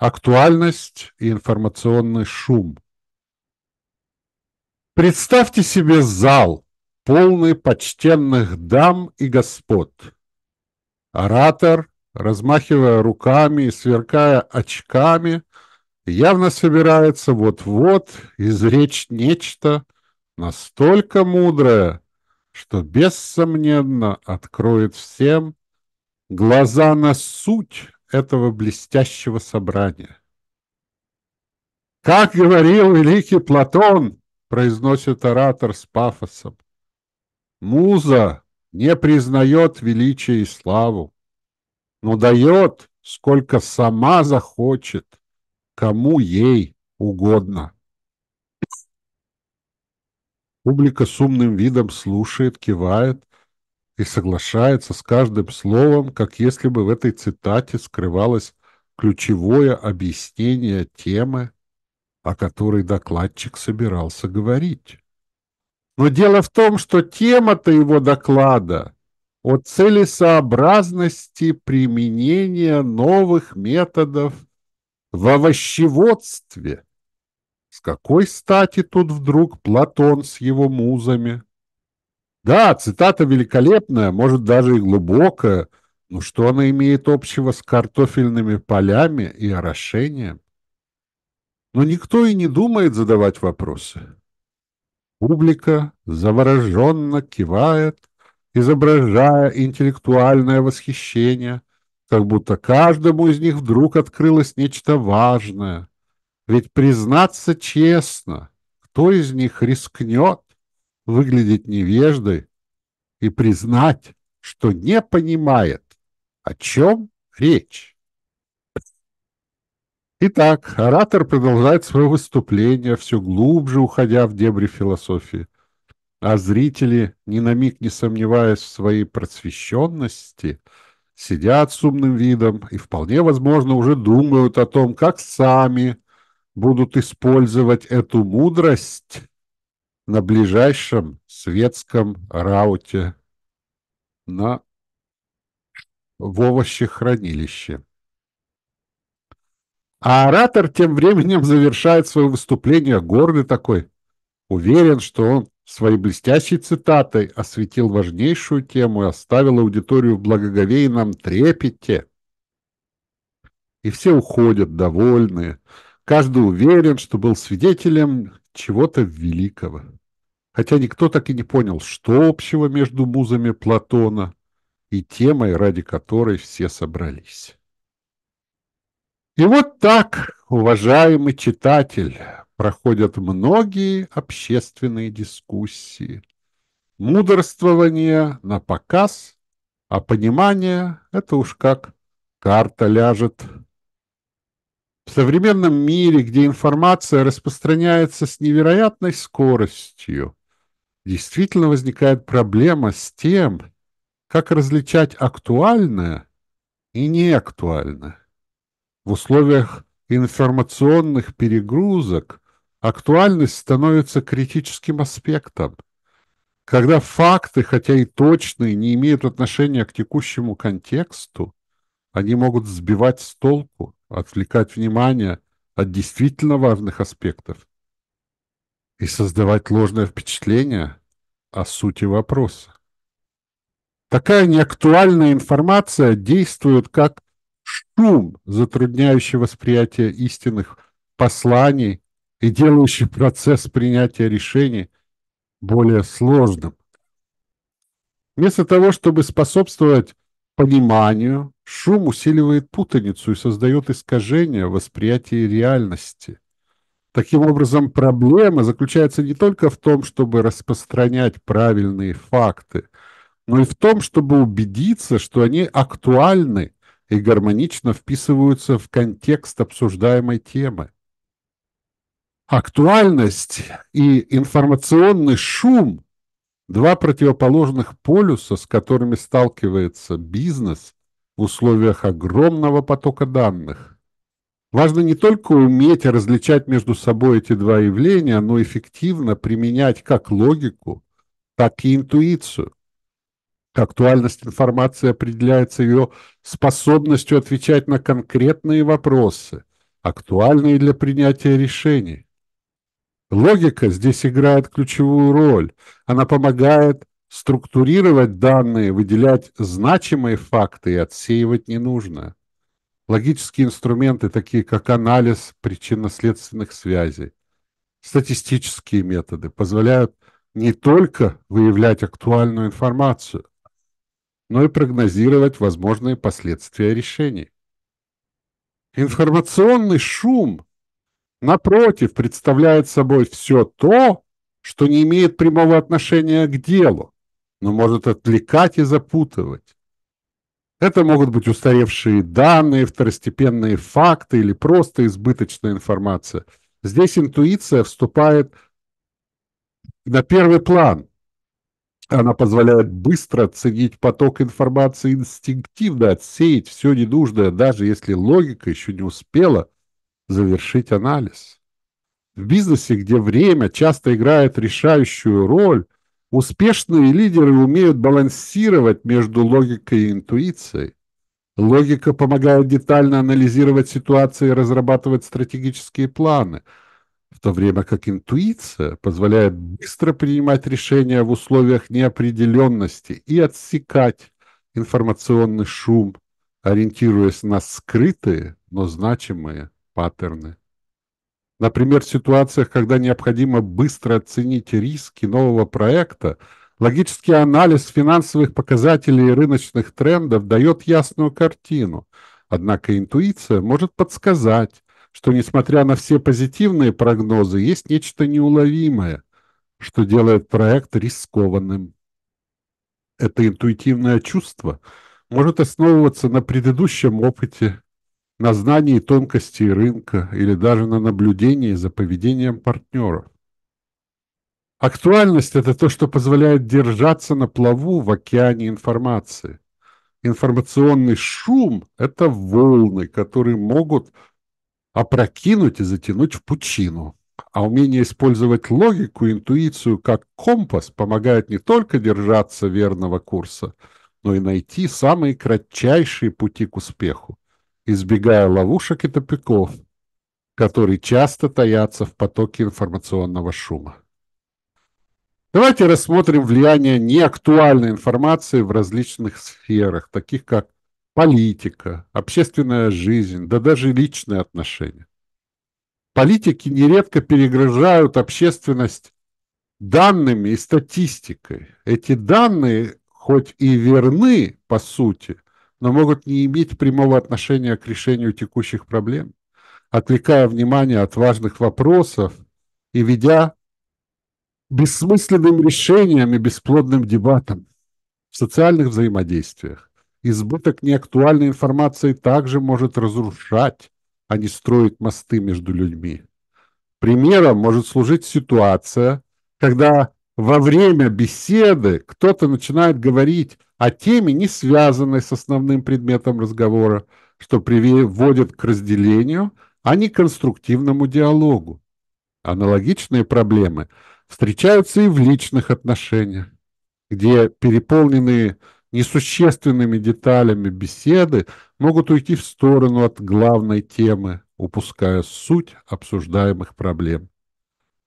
актуальность и информационный шум. Представьте себе зал, полный почтенных дам и господ. Оратор, размахивая руками и сверкая очками, явно собирается вот-вот изречь нечто настолько мудрое, что, бессомненно, откроет всем глаза на суть этого блестящего собрания. «Как говорил великий Платон!» — произносит оратор с пафосом. «Муза не признает величие и славу, но дает, сколько сама захочет, кому ей угодно». Публика с умным видом слушает, кивает, и соглашается с каждым словом, как если бы в этой цитате скрывалось ключевое объяснение темы, о которой докладчик собирался говорить. Но дело в том, что тема-то его доклада о целесообразности применения новых методов в овощеводстве. С какой стати тут вдруг Платон с его музами? Да, цитата великолепная, может, даже и глубокая, но что она имеет общего с картофельными полями и орошением? Но никто и не думает задавать вопросы. Публика завороженно кивает, изображая интеллектуальное восхищение, как будто каждому из них вдруг открылось нечто важное. Ведь признаться честно, кто из них рискнет? выглядеть невеждой и признать, что не понимает, о чем речь. Итак, оратор продолжает свое выступление, все глубже уходя в дебри философии. А зрители, ни на миг не сомневаясь в своей просвещенности, сидят с умным видом и, вполне возможно, уже думают о том, как сами будут использовать эту мудрость на ближайшем светском рауте на в овощехранилище. А оратор тем временем завершает свое выступление гордый такой. Уверен, что он своей блестящей цитатой осветил важнейшую тему и оставил аудиторию в благоговейном трепете. И все уходят довольные. Каждый уверен, что был свидетелем чего-то великого хотя никто так и не понял, что общего между музами Платона и темой, ради которой все собрались. И вот так, уважаемый читатель, проходят многие общественные дискуссии. Мудрствование на показ, а понимание – это уж как карта ляжет. В современном мире, где информация распространяется с невероятной скоростью, действительно возникает проблема с тем, как различать актуальное и неактуальное. В условиях информационных перегрузок актуальность становится критическим аспектом. Когда факты, хотя и точные, не имеют отношения к текущему контексту, они могут сбивать с толку, отвлекать внимание от действительно важных аспектов и создавать ложное впечатление о сути вопроса. Такая неактуальная информация действует как шум, затрудняющий восприятие истинных посланий и делающий процесс принятия решений более сложным. Вместо того, чтобы способствовать пониманию, шум усиливает путаницу и создает искажение восприятия реальности. Таким образом, проблема заключается не только в том, чтобы распространять правильные факты, но и в том, чтобы убедиться, что они актуальны и гармонично вписываются в контекст обсуждаемой темы. Актуальность и информационный шум – два противоположных полюса, с которыми сталкивается бизнес в условиях огромного потока данных – Важно не только уметь различать между собой эти два явления, но эффективно применять как логику, так и интуицию. Актуальность информации определяется ее способностью отвечать на конкретные вопросы, актуальные для принятия решений. Логика здесь играет ключевую роль. Она помогает структурировать данные, выделять значимые факты и отсеивать ненужное логические инструменты, такие как анализ причинно-следственных связей, статистические методы, позволяют не только выявлять актуальную информацию, но и прогнозировать возможные последствия решений. Информационный шум, напротив, представляет собой все то, что не имеет прямого отношения к делу, но может отвлекать и запутывать. Это могут быть устаревшие данные, второстепенные факты или просто избыточная информация. Здесь интуиция вступает на первый план. Она позволяет быстро оценить поток информации, инстинктивно отсеять все ненужное, даже если логика еще не успела завершить анализ. В бизнесе, где время часто играет решающую роль, Успешные лидеры умеют балансировать между логикой и интуицией. Логика помогает детально анализировать ситуации и разрабатывать стратегические планы, в то время как интуиция позволяет быстро принимать решения в условиях неопределенности и отсекать информационный шум, ориентируясь на скрытые, но значимые паттерны. Например, в ситуациях, когда необходимо быстро оценить риски нового проекта, логический анализ финансовых показателей и рыночных трендов дает ясную картину. Однако интуиция может подсказать, что, несмотря на все позитивные прогнозы, есть нечто неуловимое, что делает проект рискованным. Это интуитивное чувство может основываться на предыдущем опыте, на знании тонкостей рынка или даже на наблюдении за поведением партнеров. Актуальность – это то, что позволяет держаться на плаву в океане информации. Информационный шум – это волны, которые могут опрокинуть и затянуть в пучину. А умение использовать логику и интуицию как компас помогает не только держаться верного курса, но и найти самые кратчайшие пути к успеху избегая ловушек и тупиков, которые часто таятся в потоке информационного шума. Давайте рассмотрим влияние неактуальной информации в различных сферах, таких как политика, общественная жизнь, да даже личные отношения. Политики нередко перегружают общественность данными и статистикой. Эти данные, хоть и верны по сути, но могут не иметь прямого отношения к решению текущих проблем, отвлекая внимание от важных вопросов и ведя бессмысленным решением и бесплодным дебатом в социальных взаимодействиях. Избыток неактуальной информации также может разрушать, а не строить мосты между людьми. Примером может служить ситуация, когда во время беседы кто-то начинает говорить о теме, не связанной с основным предметом разговора, что приводит к разделению, а не к конструктивному диалогу. Аналогичные проблемы встречаются и в личных отношениях, где переполненные несущественными деталями беседы могут уйти в сторону от главной темы, упуская суть обсуждаемых проблем.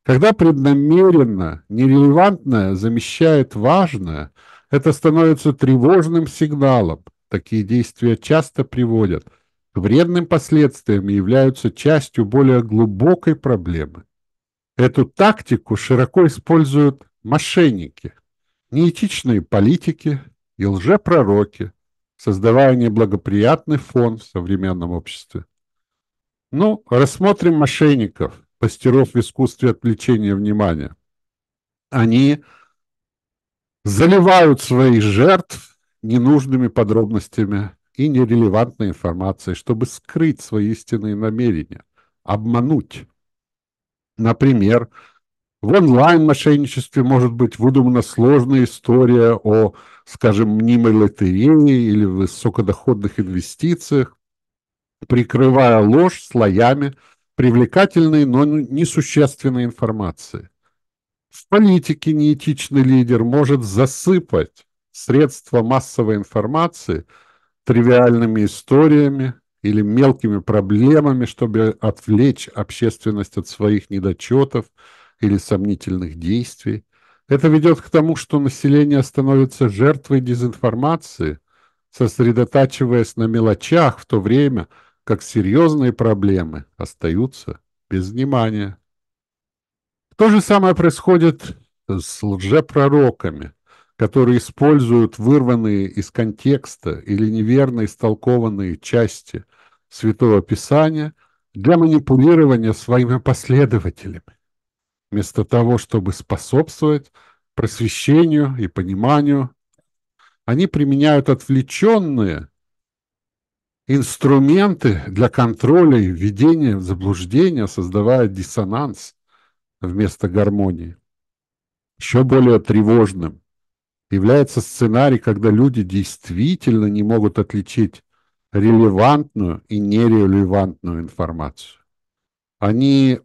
Когда преднамеренно нерелевантное замещает важное, это становится тревожным сигналом. Такие действия часто приводят к вредным последствиям и являются частью более глубокой проблемы. Эту тактику широко используют мошенники, неэтичные политики и лжепророки, создавая неблагоприятный фон в современном обществе. Ну, рассмотрим мошенников мастеров в искусстве отвлечения внимания. Они заливают своих жертв ненужными подробностями и нерелевантной информацией, чтобы скрыть свои истинные намерения, обмануть. Например, в онлайн-мошенничестве может быть выдумана сложная история о, скажем, мнимой лотерее или высокодоходных инвестициях, прикрывая ложь слоями – привлекательной, но несущественной информации. В политике неэтичный лидер может засыпать средства массовой информации тривиальными историями или мелкими проблемами, чтобы отвлечь общественность от своих недочетов или сомнительных действий. Это ведет к тому, что население становится жертвой дезинформации, сосредотачиваясь на мелочах в то время – как серьезные проблемы остаются без внимания. То же самое происходит с лжепророками, которые используют вырванные из контекста или неверно истолкованные части Святого Писания для манипулирования своими последователями, вместо того, чтобы способствовать просвещению и пониманию. Они применяют отвлеченные – инструменты для контроля и введения в заблуждение, создавая диссонанс вместо гармонии. Еще более тревожным является сценарий, когда люди действительно не могут отличить релевантную и нерелевантную информацию. Они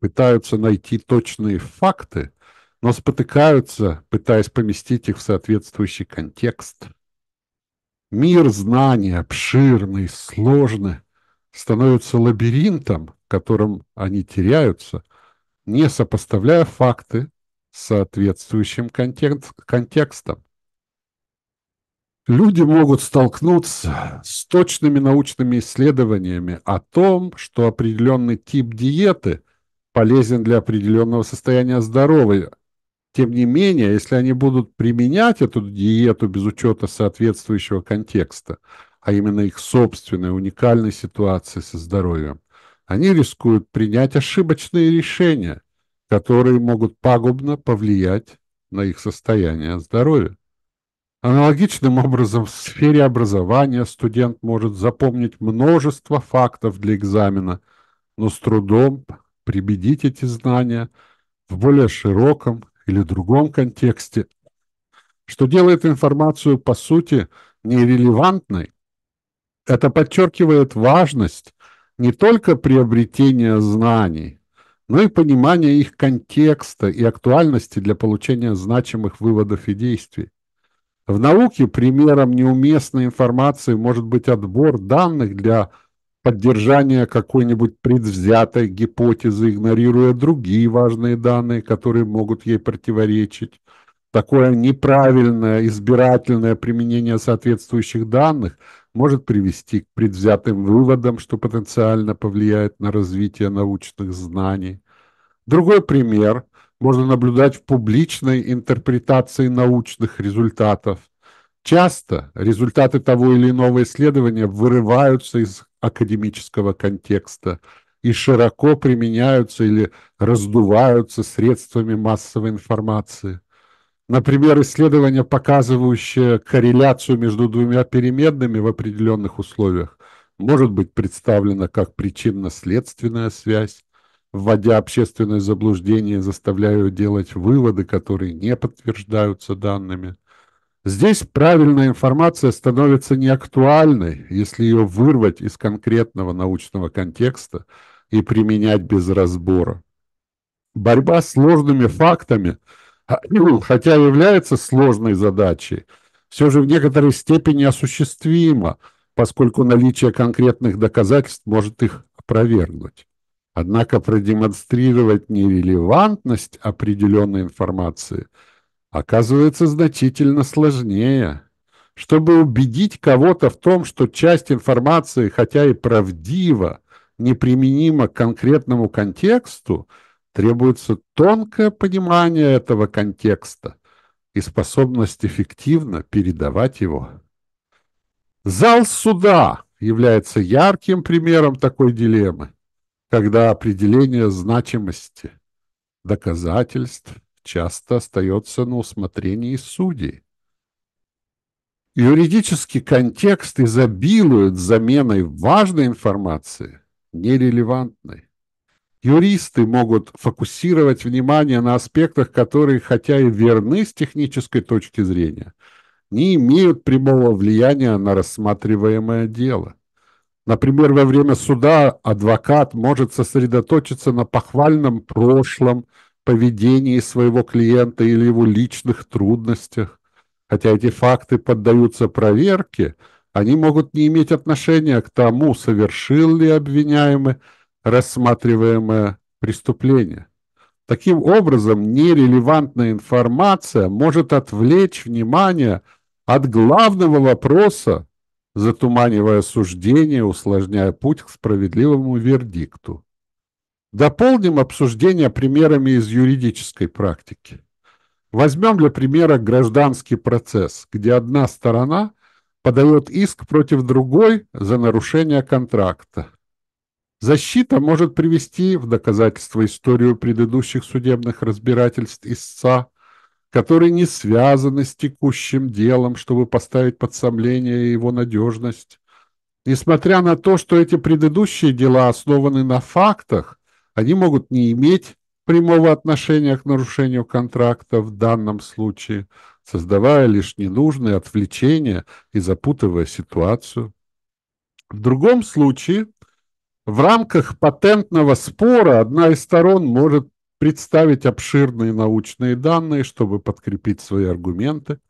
пытаются найти точные факты, но спотыкаются, пытаясь поместить их в соответствующий контекст – Мир знания, обширный, сложный, становится лабиринтом, которым они теряются, не сопоставляя факты с соответствующим контекст, контекстом. Люди могут столкнуться с точными научными исследованиями о том, что определенный тип диеты полезен для определенного состояния здоровья тем не менее, если они будут применять эту диету без учета соответствующего контекста, а именно их собственной уникальной ситуации со здоровьем, они рискуют принять ошибочные решения, которые могут пагубно повлиять на их состояние здоровья. Аналогичным образом в сфере образования студент может запомнить множество фактов для экзамена, но с трудом прибедить эти знания в более широком или другом контексте, что делает информацию по сути нерелевантной. Это подчеркивает важность не только приобретения знаний, но и понимания их контекста и актуальности для получения значимых выводов и действий. В науке примером неуместной информации может быть отбор данных для поддержание какой-нибудь предвзятой гипотезы, игнорируя другие важные данные, которые могут ей противоречить. Такое неправильное избирательное применение соответствующих данных может привести к предвзятым выводам, что потенциально повлияет на развитие научных знаний. Другой пример можно наблюдать в публичной интерпретации научных результатов. Часто результаты того или иного исследования вырываются из академического контекста и широко применяются или раздуваются средствами массовой информации. Например, исследование, показывающее корреляцию между двумя переменными в определенных условиях, может быть представлено как причинно-следственная связь, вводя общественное заблуждение, заставляя делать выводы, которые не подтверждаются данными. Здесь правильная информация становится неактуальной, если ее вырвать из конкретного научного контекста и применять без разбора. Борьба с сложными фактами, хотя является сложной задачей, все же в некоторой степени осуществима, поскольку наличие конкретных доказательств может их опровергнуть. Однако продемонстрировать нерелевантность определенной информации – оказывается значительно сложнее. Чтобы убедить кого-то в том, что часть информации, хотя и правдива, неприменима к конкретному контексту, требуется тонкое понимание этого контекста и способность эффективно передавать его. Зал суда является ярким примером такой дилеммы, когда определение значимости доказательств – часто остается на усмотрении судей. Юридический контекст изобилует заменой важной информации нерелевантной. Юристы могут фокусировать внимание на аспектах, которые, хотя и верны с технической точки зрения, не имеют прямого влияния на рассматриваемое дело. Например, во время суда адвокат может сосредоточиться на похвальном прошлом, поведении своего клиента или его личных трудностях. Хотя эти факты поддаются проверке, они могут не иметь отношения к тому, совершил ли обвиняемый рассматриваемое преступление. Таким образом, нерелевантная информация может отвлечь внимание от главного вопроса, затуманивая суждение, усложняя путь к справедливому вердикту. Дополним обсуждение примерами из юридической практики. Возьмем для примера гражданский процесс, где одна сторона подает иск против другой за нарушение контракта. Защита может привести в доказательство историю предыдущих судебных разбирательств истца, которые не связаны с текущим делом, чтобы поставить под сомнение его надежность. Несмотря на то, что эти предыдущие дела основаны на фактах, они могут не иметь прямого отношения к нарушению контракта в данном случае, создавая лишь ненужные отвлечения и запутывая ситуацию. В другом случае, в рамках патентного спора одна из сторон может представить обширные научные данные, чтобы подкрепить свои аргументы.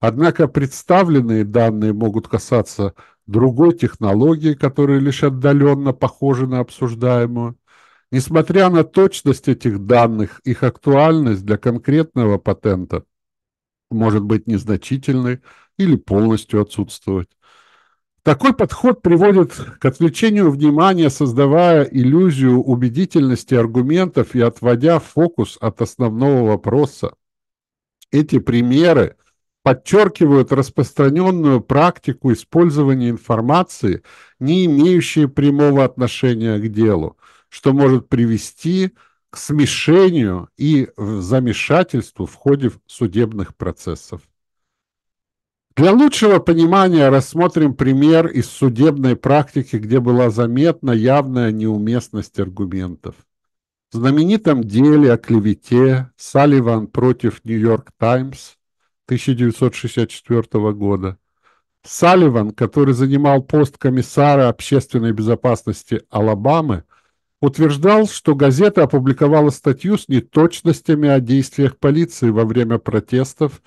Однако представленные данные могут касаться другой технологии, которая лишь отдаленно похожа на обсуждаемую. Несмотря на точность этих данных, их актуальность для конкретного патента может быть незначительной или полностью отсутствовать. Такой подход приводит к отвлечению внимания, создавая иллюзию убедительности аргументов и отводя фокус от основного вопроса. Эти примеры подчеркивают распространенную практику использования информации, не имеющей прямого отношения к делу что может привести к смешению и замешательству в ходе судебных процессов. Для лучшего понимания рассмотрим пример из судебной практики, где была заметна явная неуместность аргументов. В знаменитом деле о клевете Салливан против «Нью-Йорк Таймс» 1964 года Салливан, который занимал пост комиссара общественной безопасности Алабамы, утверждал, что газета опубликовала статью с неточностями о действиях полиции во время протестов,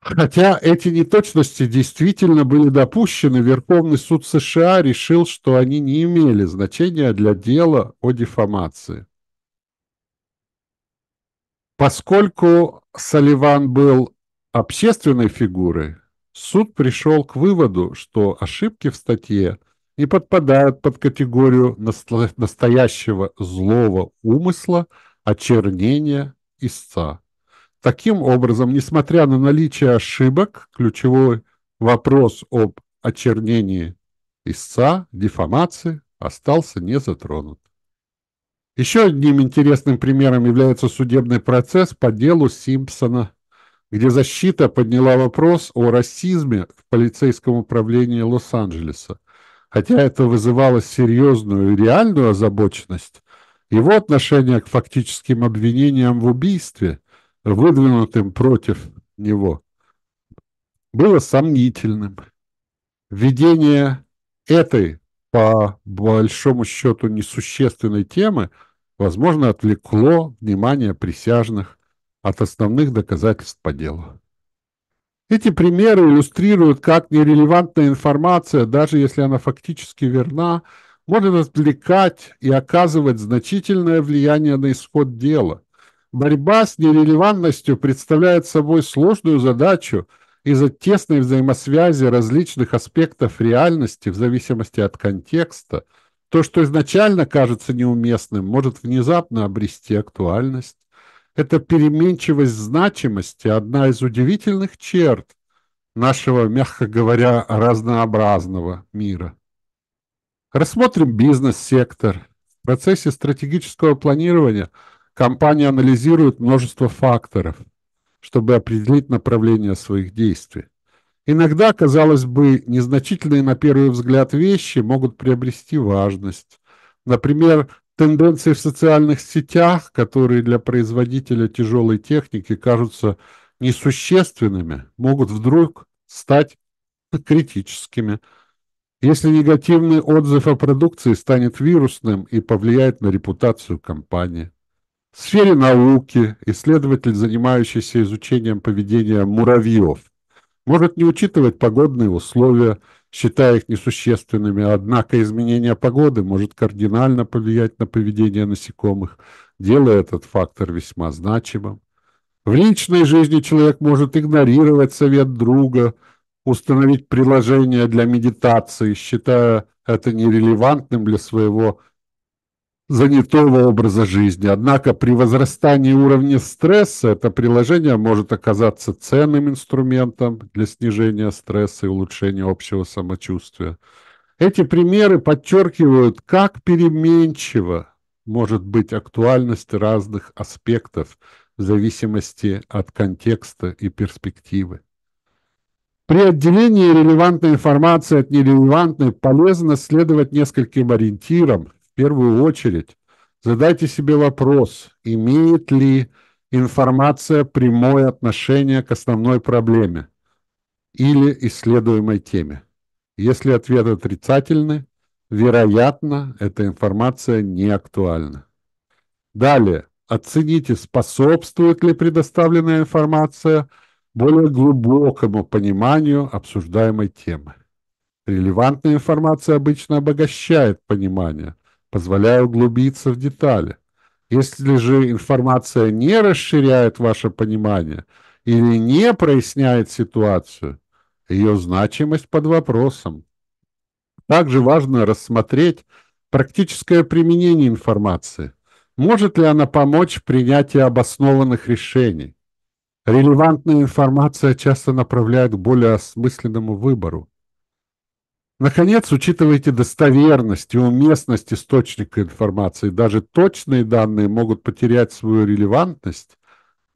хотя эти неточности действительно были допущены, Верховный суд США решил, что они не имели значения для дела о дефамации. Поскольку Салливан был общественной фигурой, суд пришел к выводу, что ошибки в статье – и подпадают под категорию настоящего злого умысла, очернения истца. Таким образом, несмотря на наличие ошибок, ключевой вопрос об очернении истца, дефамации остался не затронут. Еще одним интересным примером является судебный процесс по делу Симпсона, где защита подняла вопрос о расизме в полицейском управлении Лос-Анджелеса хотя это вызывало серьезную и реальную озабоченность, его отношение к фактическим обвинениям в убийстве, выдвинутым против него, было сомнительным. Введение этой, по большому счету, несущественной темы, возможно, отвлекло внимание присяжных от основных доказательств по делу. Эти примеры иллюстрируют, как нерелевантная информация, даже если она фактически верна, может отвлекать и оказывать значительное влияние на исход дела. Борьба с нерелевантностью представляет собой сложную задачу из-за тесной взаимосвязи различных аспектов реальности в зависимости от контекста. То, что изначально кажется неуместным, может внезапно обрести актуальность. Эта переменчивость значимости – одна из удивительных черт нашего, мягко говоря, разнообразного мира. Рассмотрим бизнес-сектор. В процессе стратегического планирования компания анализирует множество факторов, чтобы определить направление своих действий. Иногда, казалось бы, незначительные на первый взгляд вещи могут приобрести важность. Например, тенденции в социальных сетях, которые для производителя тяжелой техники кажутся несущественными, могут вдруг стать критическими. Если негативный отзыв о продукции станет вирусным и повлияет на репутацию компании. В сфере науки исследователь, занимающийся изучением поведения муравьев, может не учитывать погодные условия – считая их несущественными, однако изменение погоды может кардинально повлиять на поведение насекомых, делая этот фактор весьма значимым. В личной жизни человек может игнорировать совет друга, установить приложение для медитации, считая это нерелевантным для своего занятого образа жизни. Однако при возрастании уровня стресса это приложение может оказаться ценным инструментом для снижения стресса и улучшения общего самочувствия. Эти примеры подчеркивают, как переменчиво может быть актуальность разных аспектов в зависимости от контекста и перспективы. При отделении релевантной информации от нерелевантной полезно следовать нескольким ориентирам – первую очередь задайте себе вопрос, имеет ли информация прямое отношение к основной проблеме или исследуемой теме. Если ответ отрицательный, вероятно, эта информация не актуальна. Далее, оцените, способствует ли предоставленная информация более глубокому пониманию обсуждаемой темы. Релевантная информация обычно обогащает понимание, позволяя углубиться в детали. Если же информация не расширяет ваше понимание или не проясняет ситуацию, ее значимость под вопросом. Также важно рассмотреть практическое применение информации. Может ли она помочь в принятии обоснованных решений? Релевантная информация часто направляет к более осмысленному выбору. Наконец, учитывайте достоверность и уместность источника информации. Даже точные данные могут потерять свою релевантность,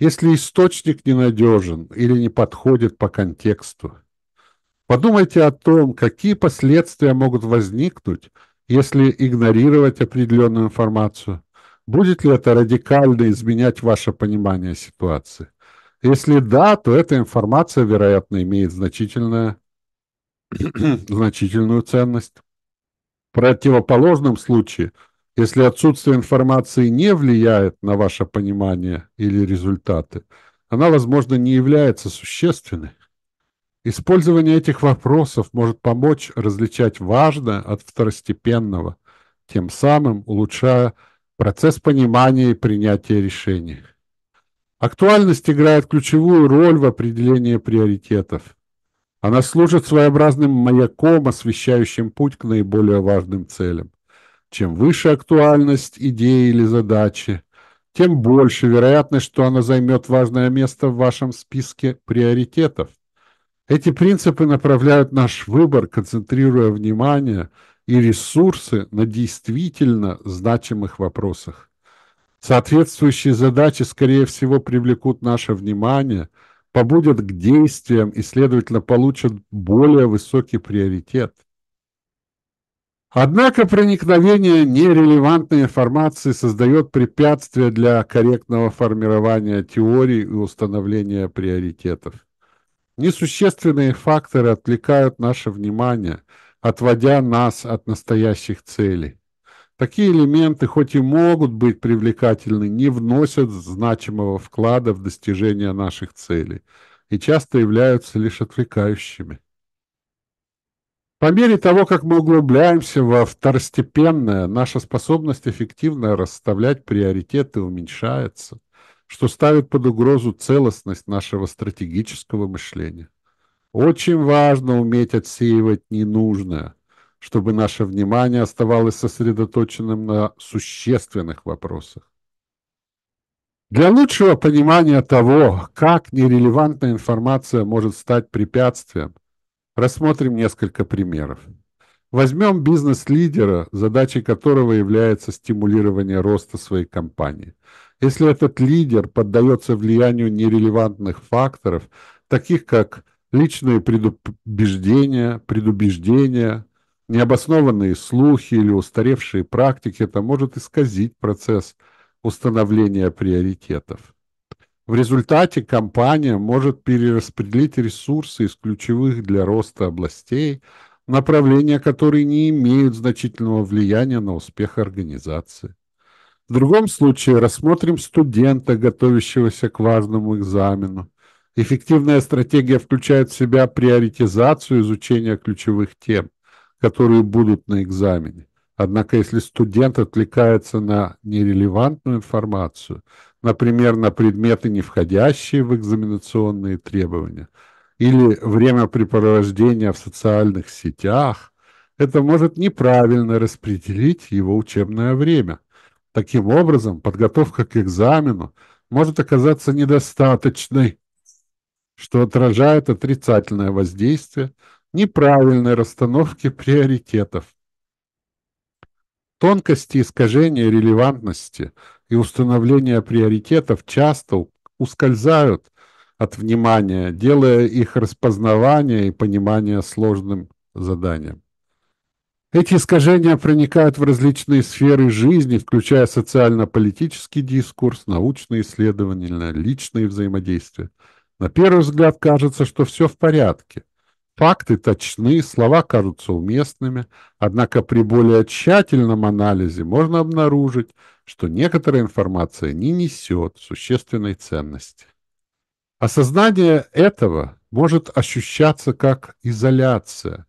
если источник ненадежен или не подходит по контексту. Подумайте о том, какие последствия могут возникнуть, если игнорировать определенную информацию. Будет ли это радикально изменять ваше понимание ситуации? Если да, то эта информация, вероятно, имеет значительное значительную ценность. В противоположном случае, если отсутствие информации не влияет на ваше понимание или результаты, она, возможно, не является существенной. Использование этих вопросов может помочь различать важное от второстепенного, тем самым улучшая процесс понимания и принятия решений. Актуальность играет ключевую роль в определении приоритетов. Она служит своеобразным маяком, освещающим путь к наиболее важным целям. Чем выше актуальность идеи или задачи, тем больше вероятность, что она займет важное место в вашем списке приоритетов. Эти принципы направляют наш выбор, концентрируя внимание и ресурсы на действительно значимых вопросах. Соответствующие задачи, скорее всего, привлекут наше внимание – побудет к действиям и, следовательно, получит более высокий приоритет. Однако проникновение нерелевантной информации создает препятствия для корректного формирования теорий и установления приоритетов. Несущественные факторы отвлекают наше внимание, отводя нас от настоящих целей. Такие элементы, хоть и могут быть привлекательны, не вносят значимого вклада в достижение наших целей и часто являются лишь отвлекающими. По мере того, как мы углубляемся во второстепенное, наша способность эффективно расставлять приоритеты уменьшается, что ставит под угрозу целостность нашего стратегического мышления. Очень важно уметь отсеивать ненужное – чтобы наше внимание оставалось сосредоточенным на существенных вопросах. Для лучшего понимания того, как нерелевантная информация может стать препятствием, рассмотрим несколько примеров. Возьмем бизнес-лидера, задачей которого является стимулирование роста своей компании. Если этот лидер поддается влиянию нерелевантных факторов, таких как личные предубеждения, предубеждения, Необоснованные слухи или устаревшие практики это может исказить процесс установления приоритетов. В результате компания может перераспределить ресурсы из ключевых для роста областей, направления, которые не имеют значительного влияния на успех организации. В другом случае рассмотрим студента, готовящегося к важному экзамену. Эффективная стратегия включает в себя приоритизацию изучения ключевых тем которые будут на экзамене. Однако, если студент отвлекается на нерелевантную информацию, например, на предметы, не входящие в экзаменационные требования, или времяпрепровождения в социальных сетях, это может неправильно распределить его учебное время. Таким образом, подготовка к экзамену может оказаться недостаточной, что отражает отрицательное воздействие неправильной расстановки приоритетов, тонкости искажения релевантности и установления приоритетов часто ускользают от внимания, делая их распознавание и понимание сложным заданием. Эти искажения проникают в различные сферы жизни, включая социально-политический дискурс, научные исследования, личные взаимодействия. На первый взгляд кажется, что все в порядке – Факты точны, слова кажутся уместными, однако при более тщательном анализе можно обнаружить, что некоторая информация не несет существенной ценности. Осознание этого может ощущаться как изоляция.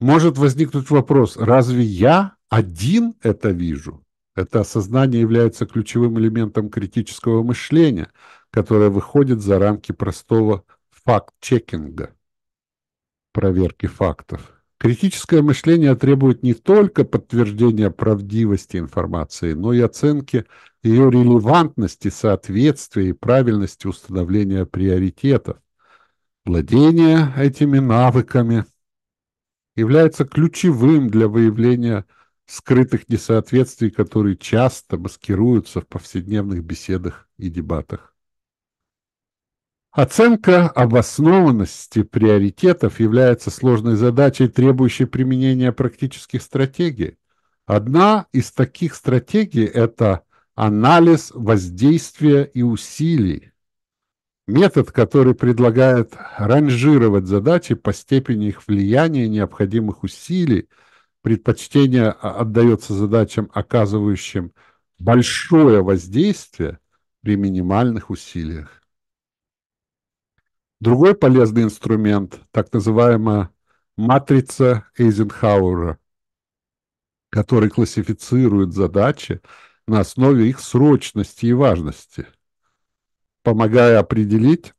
Может возникнуть вопрос, разве я один это вижу? Это осознание является ключевым элементом критического мышления, которое выходит за рамки простого факт-чекинга проверки фактов. Критическое мышление требует не только подтверждения правдивости информации, но и оценки ее релевантности, соответствия и правильности установления приоритетов. Владение этими навыками является ключевым для выявления скрытых несоответствий, которые часто маскируются в повседневных беседах и дебатах. Оценка обоснованности приоритетов является сложной задачей, требующей применения практических стратегий. Одна из таких стратегий – это анализ воздействия и усилий. Метод, который предлагает ранжировать задачи по степени их влияния необходимых усилий, предпочтение а, отдается задачам, оказывающим большое воздействие при минимальных усилиях. Другой полезный инструмент – так называемая матрица Эйзенхауэра, который классифицирует задачи на основе их срочности и важности, помогая определить,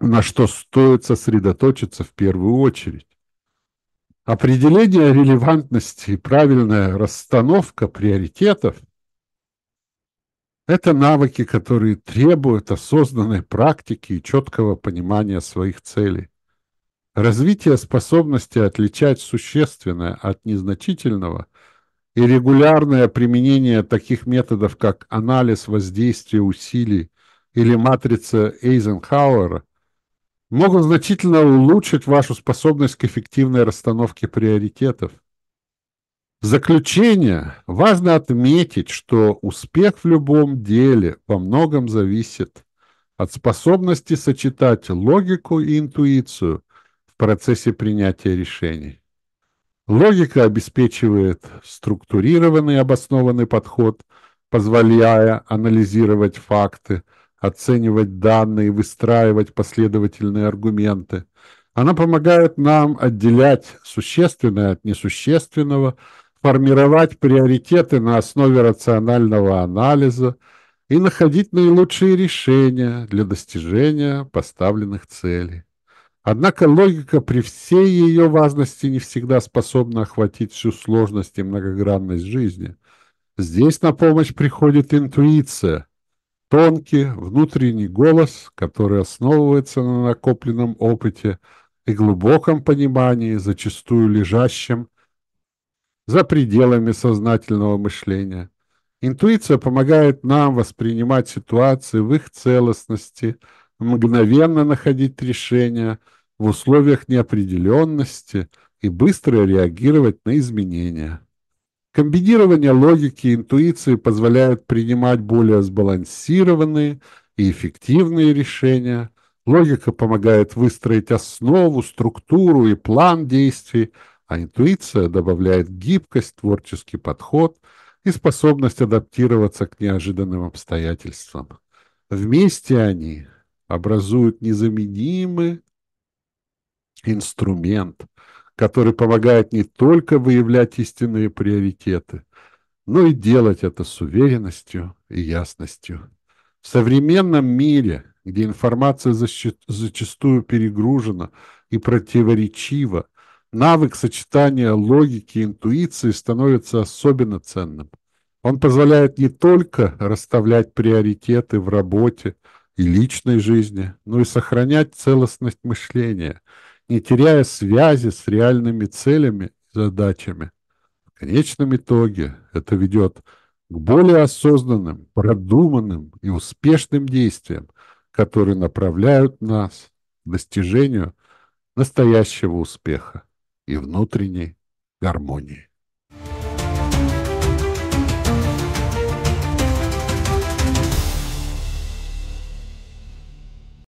на что стоит сосредоточиться в первую очередь. Определение релевантности и правильная расстановка приоритетов – это навыки, которые требуют осознанной практики и четкого понимания своих целей. Развитие способности отличать существенное от незначительного и регулярное применение таких методов, как анализ воздействия усилий или матрица Эйзенхауэра, могут значительно улучшить вашу способность к эффективной расстановке приоритетов. В заключение важно отметить, что успех в любом деле во многом зависит от способности сочетать логику и интуицию в процессе принятия решений. Логика обеспечивает структурированный обоснованный подход, позволяя анализировать факты, оценивать данные, выстраивать последовательные аргументы. Она помогает нам отделять существенное от несущественного – формировать приоритеты на основе рационального анализа и находить наилучшие решения для достижения поставленных целей. Однако логика при всей ее важности не всегда способна охватить всю сложность и многогранность жизни. Здесь на помощь приходит интуиция, тонкий внутренний голос, который основывается на накопленном опыте и глубоком понимании, зачастую лежащем за пределами сознательного мышления. Интуиция помогает нам воспринимать ситуации в их целостности, мгновенно находить решения в условиях неопределенности и быстро реагировать на изменения. Комбинирование логики и интуиции позволяет принимать более сбалансированные и эффективные решения. Логика помогает выстроить основу, структуру и план действий – а интуиция добавляет гибкость, творческий подход и способность адаптироваться к неожиданным обстоятельствам. Вместе они образуют незаменимый инструмент, который помогает не только выявлять истинные приоритеты, но и делать это с уверенностью и ясностью. В современном мире, где информация зачастую перегружена и противоречива, навык сочетания логики и интуиции становится особенно ценным. Он позволяет не только расставлять приоритеты в работе и личной жизни, но и сохранять целостность мышления, не теряя связи с реальными целями и задачами. В конечном итоге это ведет к более осознанным, продуманным и успешным действиям, которые направляют нас к достижению настоящего успеха и внутренней гармонии.